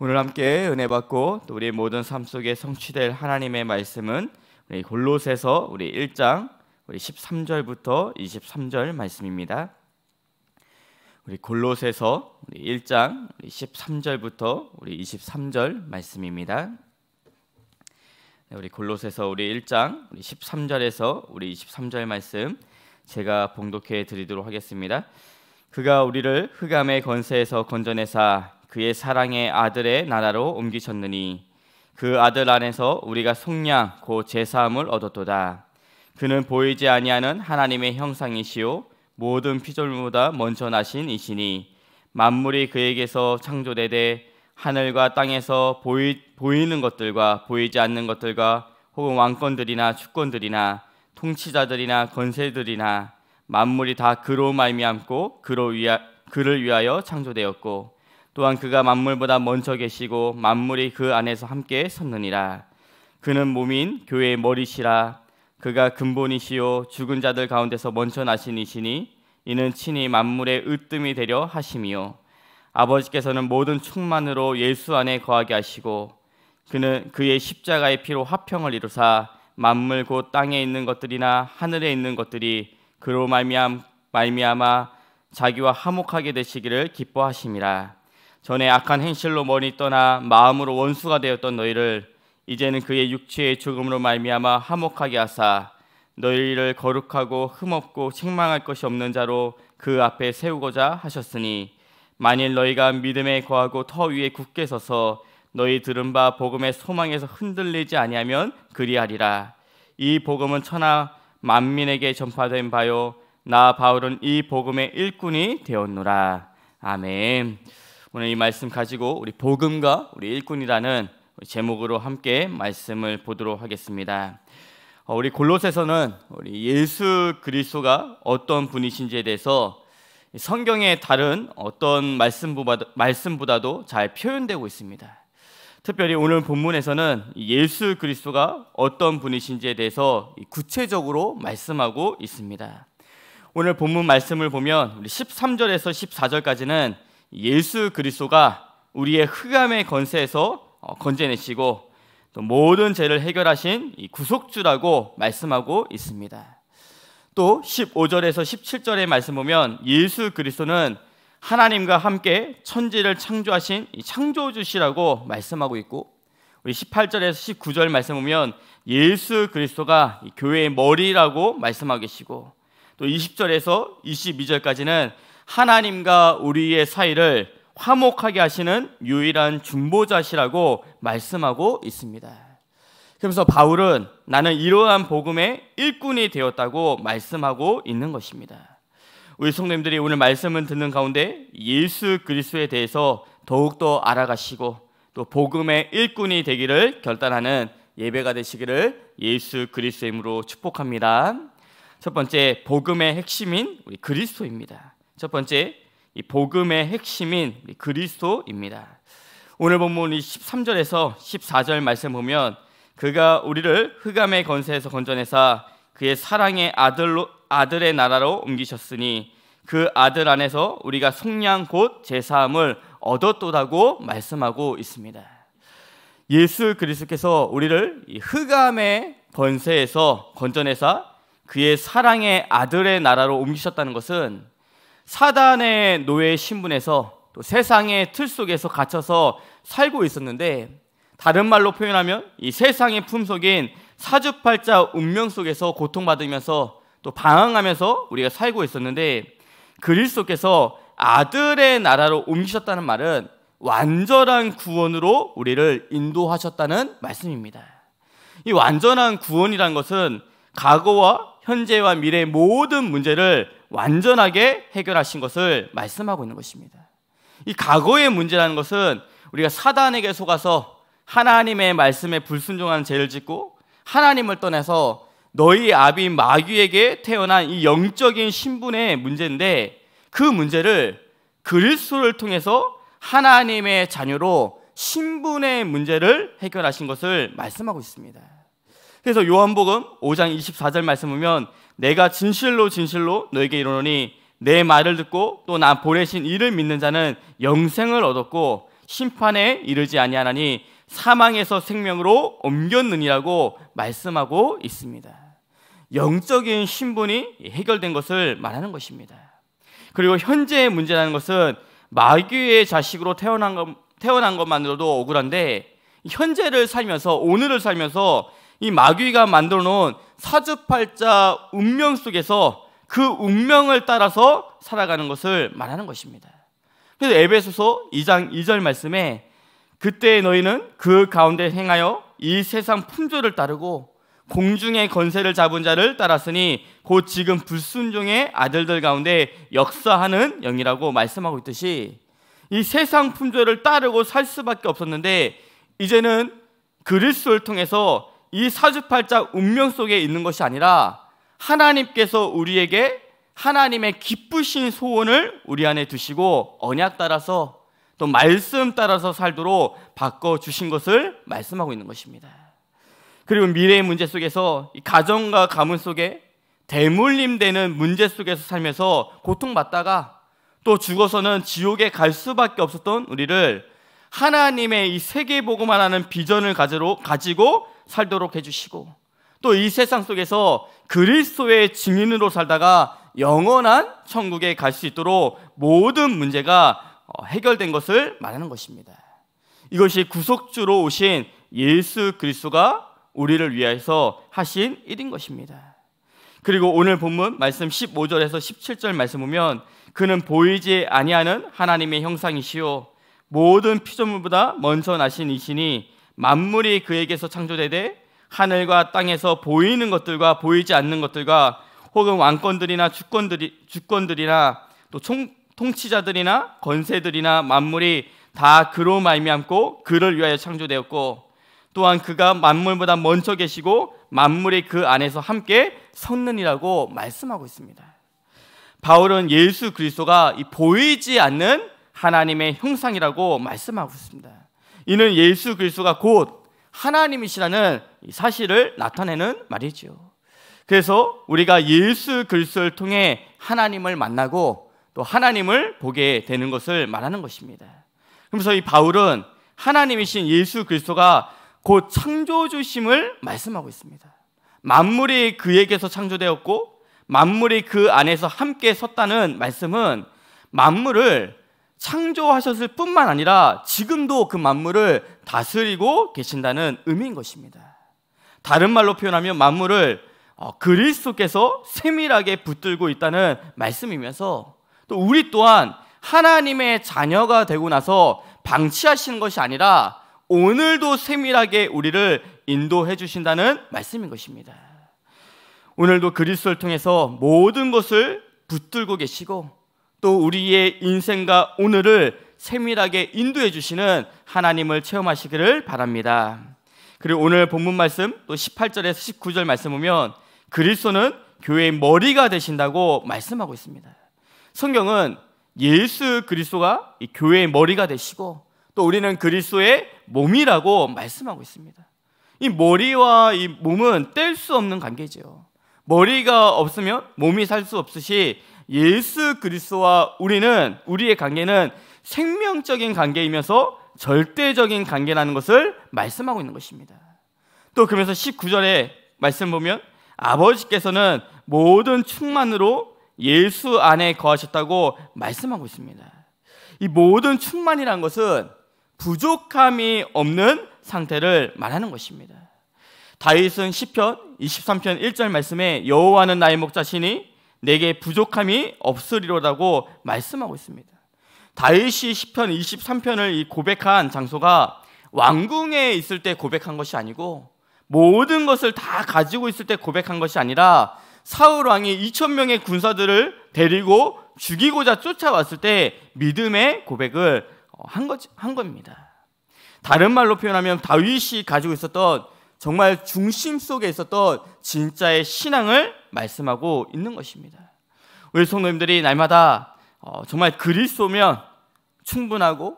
오늘 함께 은혜 받고 또 우리 모든 삶 속에 성취될 하나님의 말씀은 우리 골로새서 우리 1장 우리 13절부터 23절 말씀입니다. 우리 골로새서 우리 1장 우리 13절부터 우리 23절 말씀입니다. 네, 우리 골로새서 우리 1장 우리 13절에서 우리 23절 말씀 제가 봉독해 드리도록 하겠습니다. 그가 우리를 흑암의 권세에서 건져내사 그의 사랑의 아들의 나라로 옮기셨느니 그 아들 안에서 우리가 속량 곧 제사함을 얻었도다. 그는 보이지 아니하는 하나님의 형상이시요 모든 피조물보다 먼저 나신 이시니 만물이 그에게서 창조되되 하늘과 땅에서 보이, 보이는 것들과 보이지 않는 것들과 혹은 왕권들이나 주권들이나 통치자들이나 건세들이나 만물이 다 그로 말미암고 그로 위하, 그를 위하여 창조되었고 또한 그가 만물보다 먼저 계시고 만물이 그 안에서 함께 섰느니라. 그는 몸인 교회의 머리시라. 그가 근본이시요 죽은 자들 가운데서 먼저 나신 이시니 이는 친히 만물의 으뜸이 되려 하심이요. 아버지께서는 모든 충만으로 예수 안에 거하게 하시고 그는 그의 십자가의 피로 화평을 이루사 만물 곧 땅에 있는 것들이나 하늘에 있는 것들이 그로 말미암 말미암아 자기와 화목하게 되시기를 기뻐하심이라. 전에 악한 행실로 머리 떠나 마음으로 원수가 되었던 너희를 이제는 그의 육체의 죽음으로 말미암아 화목하게 하사 너희를 거룩하고 흠없고 책망할 것이 없는 자로 그 앞에 세우고자 하셨으니 만일 너희가 믿음에 거하고 터 위에 굳게 서서 너희 들은 바 복음의 소망에서 흔들리지 아니하면 그리하리라 이 복음은 천하 만민에게 전파된 바요 나 바울은 이 복음의 일꾼이 되었노라 아멘. 오늘 이 말씀 가지고 우리 복음과 우리 일꾼이라는 제목으로 함께 말씀을 보도록 하겠습니다. 어, 우리 골로새서는 우리 예수 그리스도가 어떤 분이신지에 대해서 성경의 다른 어떤 말씀보다, 말씀보다도 잘 표현되고 있습니다. 특별히 오늘 본문에서는 예수 그리스도가 어떤 분이신지에 대해서 구체적으로 말씀하고 있습니다. 오늘 본문 말씀을 보면 우리 13절에서 14절까지는 예수 그리스도가 우리의 흑암의 권세에서 어, 건져내시고 또 모든 죄를 해결하신 구속주라고 말씀하고 있습니다. 또 15절에서 17절의 말씀 보면 예수 그리스도는 하나님과 함께 천지를 창조하신 창조주시라고 말씀하고 있고 우리 18절에서 19절 말씀 보면 예수 그리스도가 교회의 머리라고 말씀하고 계시고 또 20절에서 22절까지는 하나님과 우리의 사이를 화목하게 하시는 유일한 중보자시라고 말씀하고 있습니다. 그래서 바울은 나는 이러한 복음의 일꾼이 되었다고 말씀하고 있는 것입니다. 우리 성도님들이 오늘 말씀을 듣는 가운데 예수 그리스도에 대해서 더욱더 알아가시고 또 복음의 일꾼이 되기를 결단하는 예배가 되시기를 예수 그리스도의 이으로 축복합니다. 첫 번째 복음의 핵심인 우리 그리스도입니다. 첫 번째, 이 복음의 핵심인 그리스도입니다. 오늘 본문 13절에서 14절 말씀 보면 그가 우리를 흑암의 권세에서 건져내사 그의 사랑의 아들로 아들의 나라로 옮기셨으니 그 아들 안에서 우리가 속량 곧 제사함을 얻었도다고 말씀하고 있습니다. 예수 그리스께서 우리를 흑암의 권세에서 건져내사 그의 사랑의 아들의 나라로 옮기셨다는 것은 사단의 노예 신분에서 또 세상의 틀 속에서 갇혀서 살고 있었는데 다른 말로 표현하면 이 세상의 품속인 사주팔자 운명 속에서 고통받으면서 또 방황하면서 우리가 살고 있었는데 그리스도께서 아들의 나라로 옮기셨다는 말은 완전한 구원으로 우리를 인도하셨다는 말씀입니다. 이 완전한 구원이란 것은 과거와 현재와 미래의 모든 문제를 완전하게 해결하신 것을 말씀하고 있는 것입니다. 이 과거의 문제라는 것은 우리가 사단에게 속아서 하나님의 말씀에 불순종하는 죄를 짓고 하나님을 떠나서 너희 아비 마귀에게 태어난 이 영적인 신분의 문제인데 그 문제를 그리스도를 통해서 하나님의 자녀로 신분의 문제를 해결하신 것을 말씀하고 있습니다. 그래서 요한복음 5장 24절 말씀 보면 내가 진실로 진실로 너에게 이르노니 내 말을 듣고 또 나 보내신 이를 믿는 자는 영생을 얻었고 심판에 이르지 아니하나니 사망에서 생명으로 옮겼느니라고 말씀하고 있습니다. 영적인 신분이 해결된 것을 말하는 것입니다. 그리고 현재의 문제라는 것은 마귀의 자식으로 태어난, 것, 태어난 것만으로도 억울한데 현재를 살면서 오늘을 살면서 이 마귀가 만들어 놓은 사주팔자 운명 속에서 그 운명을 따라서 살아가는 것을 말하는 것입니다. 그래서 에베소서 2장 2절 말씀에 그때 너희는 그 가운데 행하여 이 세상 품조를 따르고 공중의 건세를 잡은 자를 따랐으니 곧 지금 불순종의 아들들 가운데 역사하는 영이라고 말씀하고 있듯이 이 세상 품조를 따르고 살 수밖에 없었는데 이제는 그리스도를 통해서 이 사주팔자 운명 속에 있는 것이 아니라 하나님께서 우리에게 하나님의 기쁘신 소원을 우리 안에 두시고 언약 따라서 또 말씀 따라서 살도록 바꿔 주신 것을 말씀하고 있는 것입니다. 그리고 미래의 문제 속에서 가정과 가문 속에 대물림되는 문제 속에서 살면서 고통받다가 또 죽어서는 지옥에 갈 수밖에 없었던 우리를 하나님의 이 세계보고만 하는 비전을 가지고 살도록 해주시고 또 이 세상 속에서 그리스도의 증인으로 살다가 영원한 천국에 갈 수 있도록 모든 문제가 어, 해결된 것을 말하는 것입니다. 이것이 구속주로 오신 예수 그리스도가 우리를 위해서 하신 일인 것입니다. 그리고 오늘 본문 말씀 15절에서 17절 말씀 보면 그는 보이지 아니하는 하나님의 형상이시요 모든 피조물보다 먼저 나신 이시니 만물이 그에게서 창조되되 하늘과 땅에서 보이는 것들과 보이지 않는 것들과 혹은 왕권들이나 주권들이 주권들이나 또 총, 통치자들이나 건세들이나 만물이 다 그로 말미암고 그를 위하여 창조되었고 또한 그가 만물보다 먼저 계시고 만물이 그 안에서 함께 섰느니라고 말씀하고 있습니다. 바울은 예수 그리스도가 보이지 않는 하나님의 형상이라고 말씀하고 있습니다. 이는 예수 그리스도가 곧 하나님이시라는 사실을 나타내는 말이죠. 그래서 우리가 예수 그리스도를 통해 하나님을 만나고 또 하나님을 보게 되는 것을 말하는 것입니다. 그래서 이 바울은 하나님이신 예수 그리스도가 곧 창조주심을 말씀하고 있습니다. 만물이 그에게서 창조되었고 만물이 그 안에서 함께 섰다는 말씀은 만물을 창조하셨을 뿐만 아니라 지금도 그 만물을 다스리고 계신다는 의미인 것입니다. 다른 말로 표현하면 만물을 어, 그리스도께서 세밀하게 붙들고 있다는 말씀이면서 또 우리 또한 하나님의 자녀가 되고 나서 방치하시는 것이 아니라 오늘도 세밀하게 우리를 인도해 주신다는 말씀인 것입니다. 오늘도 그리스도를 통해서 모든 것을 붙들고 계시고 또 우리의 인생과 오늘을 세밀하게 인도해 주시는 하나님을 체험하시기를 바랍니다. 그리고 오늘 본문 말씀 또 18절에서 19절 말씀 보면 그리스도는 교회의 머리가 되신다고 말씀하고 있습니다. 성경은 예수 그리스도가 교회의 머리가 되시고 또 우리는 그리스도의 몸이라고 말씀하고 있습니다. 이 머리와 이 몸은 뗄 수 없는 관계죠. 머리가 없으면 몸이 살 수 없으시 예수 그리스도와 우리는 우리의 관계는 생명적인 관계이면서 절대적인 관계라는 것을 말씀하고 있는 것입니다. 또 그러면서 19절에 말씀 보면 아버지께서는 모든 충만으로 예수 안에 거하셨다고 말씀하고 있습니다. 이 모든 충만이란 것은 부족함이 없는 상태를 말하는 것입니다. 다윗은 시편 23편 1절 말씀에 여호와는 나의 목자시니 내게 부족함이 없으리로라고 말씀하고 있습니다. 다윗이 시편 23편을 고백한 장소가 왕궁에 있을 때 고백한 것이 아니고 모든 것을 다 가지고 있을 때 고백한 것이 아니라 사울 왕이 2천 명의 군사들을 데리고 죽이고자 쫓아왔을 때 믿음의 고백을 어, 한, 거, 한 겁니다. 다른 말로 표현하면 다윗이 가지고 있었던 정말 중심 속에 있었던 진짜의 신앙을 말씀하고 있는 것입니다. 우리 성도님들이 날마다 어, 정말 그리스도면 충분하고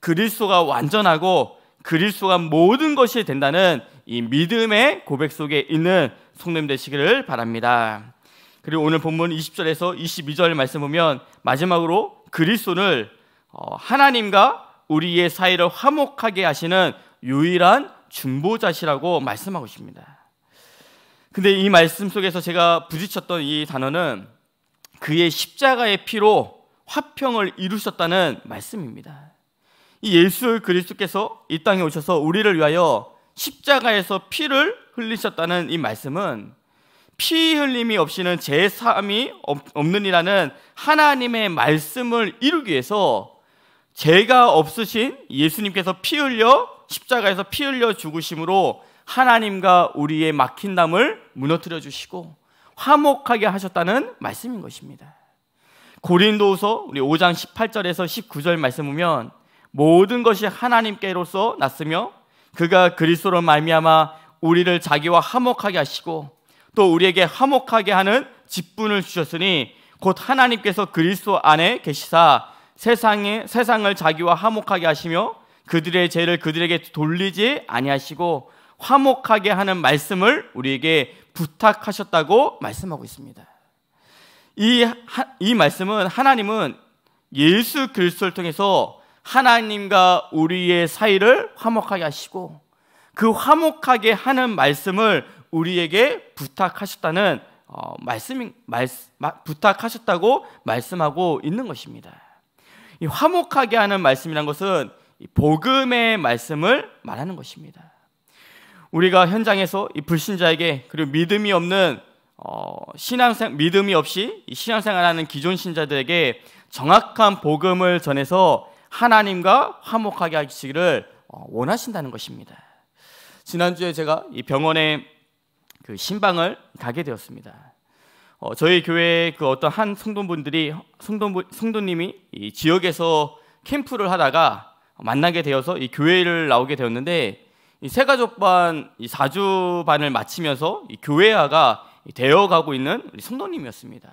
그리스도가 완전하고 그리스도가 모든 것이 된다는 이 믿음의 고백 속에 있는 성도님 되시기를 바랍니다. 그리고 오늘 본문 20절에서 22절 말씀 보면 마지막으로 그리스도를 어, 하나님과 우리의 사이를 화목하게 하시는 유일한 중보자시라고 말씀하고 있습니다. 근데 이 말씀 속에서 제가 부딪혔던 이 단어는 그의 십자가의 피로 화평을 이루셨다는 말씀입니다. 이 예수 그리스도께서 이 땅에 오셔서 우리를 위하여 십자가에서 피를 흘리셨다는 이 말씀은 피 흘림이 없이는 제사이 없는이라는 하나님의 말씀을 이루기 위해서 죄가 없으신 예수님께서 피 흘려 십자가에서 피 흘려 죽으심으로 하나님과 우리의 막힌 담을 무너뜨려 주시고 화목하게 하셨다는 말씀인 것입니다. 고린도후서 우리 5장 18절에서 19절 말씀 보면 모든 것이 하나님께로서 났으며 그가 그리스도로 말미암아 우리를 자기와 화목하게 하시고 또 우리에게 화목하게 하는 직분을 주셨으니 곧 하나님께서 그리스도 안에 계시사 세상에 세상을 자기와 화목하게 하시며 그들의 죄를 그들에게 돌리지 아니하시고 화목하게 하는 말씀을 우리에게 부탁하셨다고 말씀하고 있습니다. 이, 하, 이 말씀은 하나님은 예수 그리스도를 통해서 하나님과 우리의 사이를 화목하게 하시고 그 화목하게 하는 말씀을 우리에게 부탁하셨다는 어, 말씀 말, 부탁하셨다고 말씀하고 있는 것입니다. 이 화목하게 하는 말씀이란 것은 이 복음의 말씀을 말하는 것입니다. 우리가 현장에서 이 불신자에게 그리고 믿음이 없는 어, 신앙생 믿음이 없이 신앙생활하는 기존 신자들에게 정확한 복음을 전해서 하나님과 화목하게 하시기를 어, 원하신다는 것입니다. 지난주에 제가 이 병원에 그 신방을 가게 되었습니다. 어, 저희 교회 그 어떤 한 성도분들이 성도 성도님이 지역에서 캠프를 하다가 만나게 되어서 이 교회를 나오게 되었는데 이 세가족반 이 4주 반을 마치면서 이 교회화가 되어가고 있는 우리 성도님이었습니다.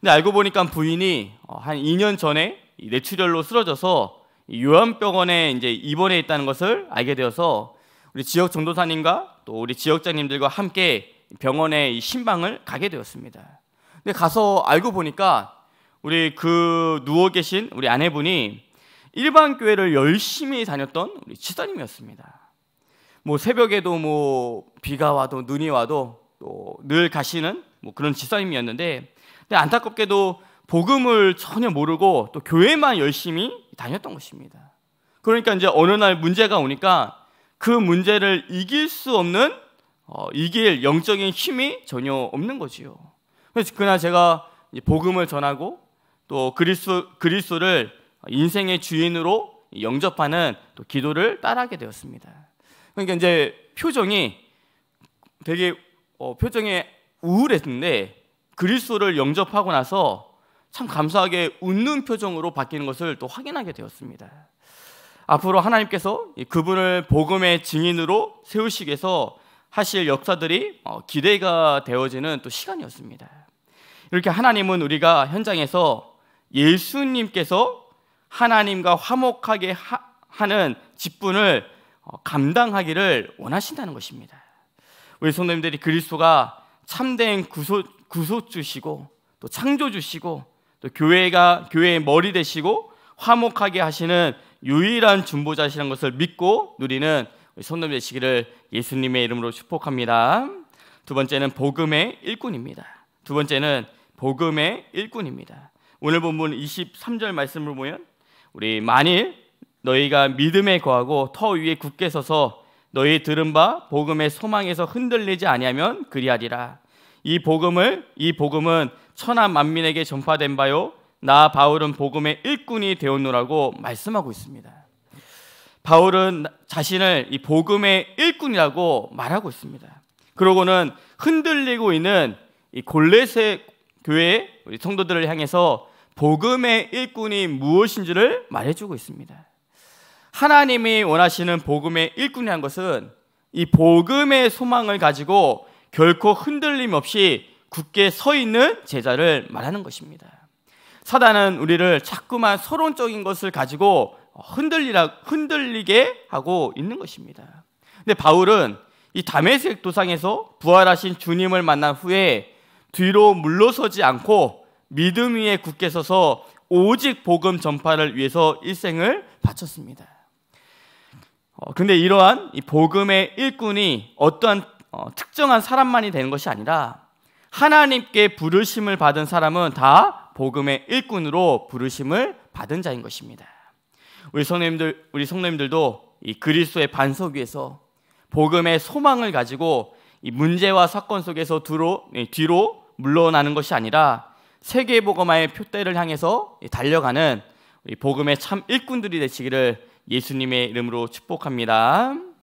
근데 알고 보니까 부인이 어, 한 2년 전에 뇌출혈로 쓰러져서 요양병원에 이제 입원해 있다는 것을 알게 되어서 우리 지역 전도사님과 또 우리 지역장님들과 함께 병원에 신방을 가게 되었습니다. 근데 가서 알고 보니까 우리 그 누워 계신 우리 아내분이 일반 교회를 열심히 다녔던 우리 지사님이었습니다. 뭐 새벽에도 뭐 비가 와도 눈이 와도 또 늘 가시는 뭐 그런 지사님이었는데 근데 안타깝게도 복음을 전혀 모르고 또 교회만 열심히 다녔던 것입니다. 그러니까 이제 어느 날 문제가 오니까 그 문제를 이길 수 없는 어, 이길 영적인 힘이 전혀 없는 거지요. 그래서 그날 제가 복음을 전하고 또 그리스 그리스도를 인생의 주인으로 영접하는 또 기도를 따라하게 되었습니다. 그러니까 이제 표정이 되게 어, 표정이 우울했는데 그리스도를 영접하고 나서 참 감사하게 웃는 표정으로 바뀌는 것을 또 확인하게 되었습니다. 앞으로 하나님께서 그분을 복음의 증인으로 세우시기 위해서 하실 역사들이 어, 기대가 되어지는 또 시간이었습니다. 이렇게 하나님은 우리가 현장에서 예수님께서 하나님과 화목하게 하는 직분을 어, 감당하기를 원하신다는 것입니다. 우리 성도님들이 그리스도가 참된 구소, 구속주시고 또 창조주시고 또 교회가 교회의 머리 되시고 화목하게 하시는 유일한 중보자시라는 것을 믿고 누리는 우리 성도님 되시기를 예수님의 이름으로 축복합니다. 두 번째는 복음의 일꾼입니다. 두 번째는 복음의 일꾼입니다. 오늘 본문 23절 말씀을 보면 우리 만일 너희가 믿음에 거하고 터 위에 굳게 서서 너희 들은 바 복음의 소망에서 흔들리지 아니하면 그리하리라. 이 복음을 이 복음은 천하 만민에게 전파된 바요 나 바울은 복음의 일꾼이 되었노라고 말씀하고 있습니다. 바울은 자신을 이 복음의 일꾼이라고 말하고 있습니다. 그러고는 흔들리고 있는 이 골레세 교회 우리 성도들을 향해서 복음의 일꾼이 무엇인지를 말해주고 있습니다. 하나님이 원하시는 복음의 일꾼이란 것은 이 복음의 소망을 가지고 결코 흔들림 없이 굳게 서 있는 제자를 말하는 것입니다. 사단은 우리를 자꾸만 서론적인 것을 가지고 흔들리라, 흔들리게 하고 있는 것입니다. 근데 바울은 이 다메섹 도상에서 부활하신 주님을 만난 후에 뒤로 물러서지 않고 믿음 위에 굳게 서서 오직 복음 전파를 위해서 일생을 바쳤습니다. 어, 근데 이러한 복음의 일꾼이 어떠한 어, 특정한 사람만이 되는 것이 아니라 하나님께 부르심을 받은 사람은 다 복음의 일꾼으로 부르심을 받은 자인 것입니다. 우리 성님들 우리 성님들도이 그리스도의 반석 위에서 복음의 소망을 가지고 이 문제와 사건 속에서 뒤로, 뒤로 물러나는 것이 아니라 세계 복음화의 표대를 향해서 달려가는 우리 복음의 참 일꾼들이 되시기를 예수님의 이름으로 축복합니다.